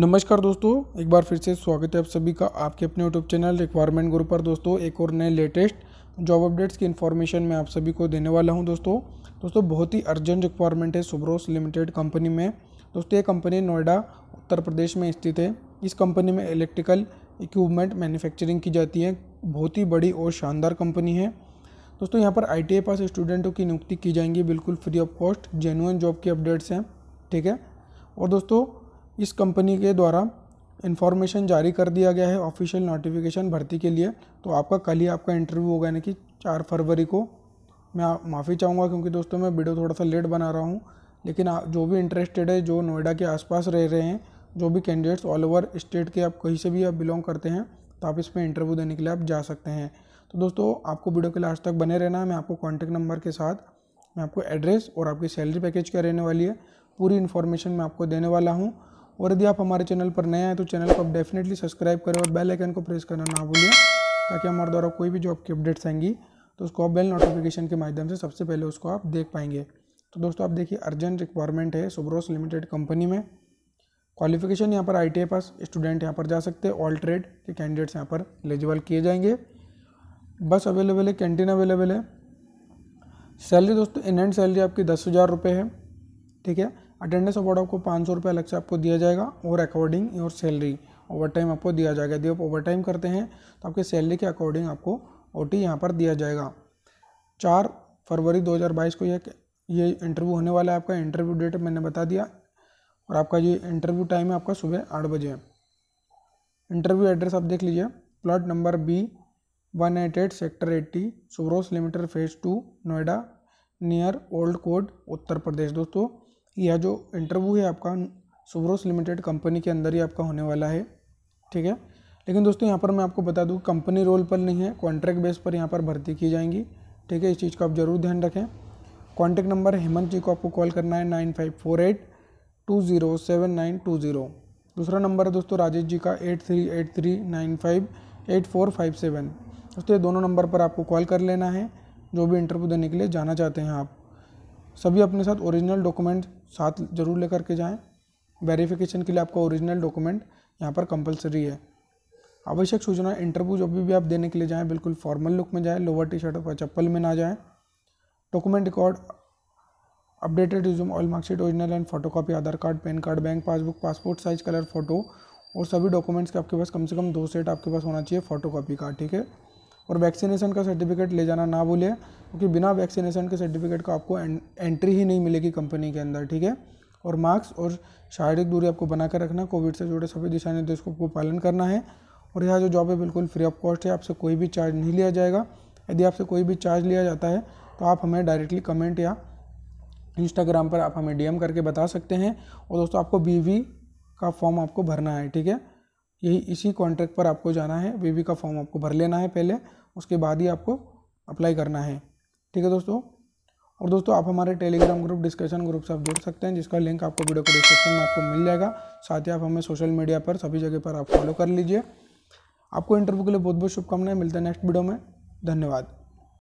नमस्कार दोस्तों एक बार फिर से स्वागत है आप सभी का आपके अपने यूट्यूब चैनल रिक्वायरमेंट ग्रुप पर दोस्तों एक और नए लेटेस्ट जॉब अपडेट्स की इन्फॉर्मेशन मैं आप सभी को देने वाला हूं दोस्तों दोस्तों बहुत ही अर्जेंट रिक्वायरमेंट है सुब्रोस लिमिटेड कंपनी में दोस्तों ये कंपनी नोएडा उत्तर प्रदेश में स्थित है इस कंपनी में इलेक्ट्रिकल इक्वमेंट मैन्युफैक्चरिंग की जाती है बहुत ही बड़ी और शानदार कंपनी है दोस्तों यहाँ पर आई पास स्टूडेंटों की नियुक्ति की जाएंगी बिल्कुल free of cost genuine job की अपडेट्स हैं ठीक है और दोस्तों इस कंपनी के द्वारा इन्फॉर्मेशन जारी कर दिया गया है ऑफिशियल नोटिफिकेशन भर्ती के लिए तो आपका कल ही आपका इंटरव्यू होगा यानी कि चार फरवरी को मैं माफ़ी चाहूँगा क्योंकि दोस्तों मैं वीडियो थोड़ा सा लेट बना रहा हूँ लेकिन जो भी इंटरेस्टेड है जो नोएडा के आसपास रह रहे हैं जो भी कैंडिडेट्स ऑल ओवर स्टेट के आप कहीं से भी आप बिलोंग करते हैं तो आप इसमें इंटरव्यू देने के लिए आप जा सकते हैं तो दोस्तों आपको वीडियो के लास्ट तक बने रहना है मैं आपको कॉन्टैक्ट नंबर के साथ मैं आपको एड्रेस और आपकी सैलरी पैकेज क्या रहने वाली है पूरी इन्फॉर्मेशन मैं आपको देने वाला हूँ और यदि आप हमारे चैनल पर नए हैं तो चैनल को आप डेफिनेटली सब्सक्राइब करें और बेल आइकन को प्रेस करना ना भूलें ताकि हमारे द्वारा कोई भी जॉब की अपडेट्स आएंगी तो उसको आप बेल नोटिफिकेशन के माध्यम से सबसे पहले उसको आप देख पाएंगे तो दोस्तों आप देखिए अर्जेंट रिक्वायरमेंट है सुब्रोस लिमिटेड कंपनी में क्वालिफिकेशन यहाँ पर आई टी पास स्टूडेंट यहाँ पर जा सकते हैं ऑल ट्रेड के कैंडिडेट्स यहाँ पर एलिजिबल किए जाएंगे बस अवेलेबल है कैंटीन अवेलेबल है सैलरी दोस्तों इन सैलरी आपकी दस हज़ार रुपये है ठीक है अटेंडेंस अवार्ड आपको पाँच सौ रुपये अलग से आपको दिया जाएगा और according your salary overtime आपको दिया जाएगा यदि आप ओवर टाइम करते हैं तो आपके सैलरी के अकॉर्डिंग आपको ओ टी यहाँ पर दिया जाएगा चार फरवरी 2022 को यह ये इंटरव्यू होने वाला है आपका इंटरव्यू डेट मैंने बता दिया और आपका ये इंटरव्यू टाइम है आपका सुबह आठ बजे इंटरव्यू एड्रेस आप देख लीजिए plot number B one eight eight sector eighty Subros limited phase two Noida near old code Uttar Pradesh दोस्तों यह जो इंटरव्यू है आपका सुब्रोस लिमिटेड कंपनी के अंदर ही आपका होने वाला है ठीक है लेकिन दोस्तों यहाँ पर मैं आपको बता दूँ कंपनी रोल पर नहीं है कॉन्ट्रैक्ट बेस पर यहाँ पर भर्ती की जाएंगी ठीक है इस चीज़ का आप ज़रूर ध्यान रखें कॉन्टैक्ट नंबर हेमंत जी को आपको कॉल करना है nine five four eight two zero seven nine two zero दूसरा नंबर है दोस्तों राजेश जी का eight three eight three nine five eight four five seven दोस्तों ये दोनों नंबर पर आपको कॉल कर लेना है जो भी इंटरव्यू देने के लिए जाना चाहते हैं आप सभी अपने साथ ओरिजिनल डॉक्यूमेंट साथ जरूर लेकर के जाएं वेरिफिकेशन के लिए आपका ओरिजिनल डॉक्यूमेंट यहाँ पर कंपलसरी है आवश्यक सूचना इंटरव्यू जब भी आप देने के लिए जाएँ बिल्कुल फॉर्मल लुक में जाएँ लोअर टी शर्ट और चप्पल में ना जाएँ document record updated resume all marksheet original and photocopy Aadhaar card PAN card bank passbook passport size colour photo और सभी डॉक्यूमेंट्स के आपके पास कम से कम दो सेट आपके पास होना चाहिए फोटो कापी का ठीक है और वैक्सीनेशन का सर्टिफिकेट ले जाना ना भूलें क्योंकि बिना वैक्सीनेशन के सर्टिफिकेट का आपको एंट्री ही नहीं मिलेगी कंपनी के अंदर ठीक है और मास्क और शारीरिक दूरी आपको बनाकर रखना कोविड से जुड़े सभी दिशा निर्देश को आपको पालन करना है और यह जो जॉब है बिल्कुल फ्री ऑफ कॉस्ट है आपसे कोई भी चार्ज नहीं लिया जाएगा यदि आपसे कोई भी चार्ज लिया जाता है तो आप हमें डायरेक्टली कमेंट या इंस्टाग्राम पर आप हमें डीएम करके बता सकते हैं और दोस्तों आपको बीवी का फॉर्म आपको भरना है ठीक है यही इसी कॉन्ट्रैक्ट पर आपको जाना है वीवी का फॉर्म आपको भर लेना है पहले उसके बाद ही आपको अप्लाई करना है ठीक है दोस्तों और दोस्तों आप हमारे टेलीग्राम ग्रुप डिस्कशन ग्रुप से आप जुड़ सकते हैं जिसका लिंक आपको वीडियो को डिस्क्रिप्शन में आपको मिल जाएगा साथ ही आप हमें सोशल मीडिया पर सभी जगह पर आप फॉलो कर लीजिए आपको इंटरव्यू के लिए बहुत बहुत शुभकामनाएं मिलते हैं नेक्स्ट वीडियो में धन्यवाद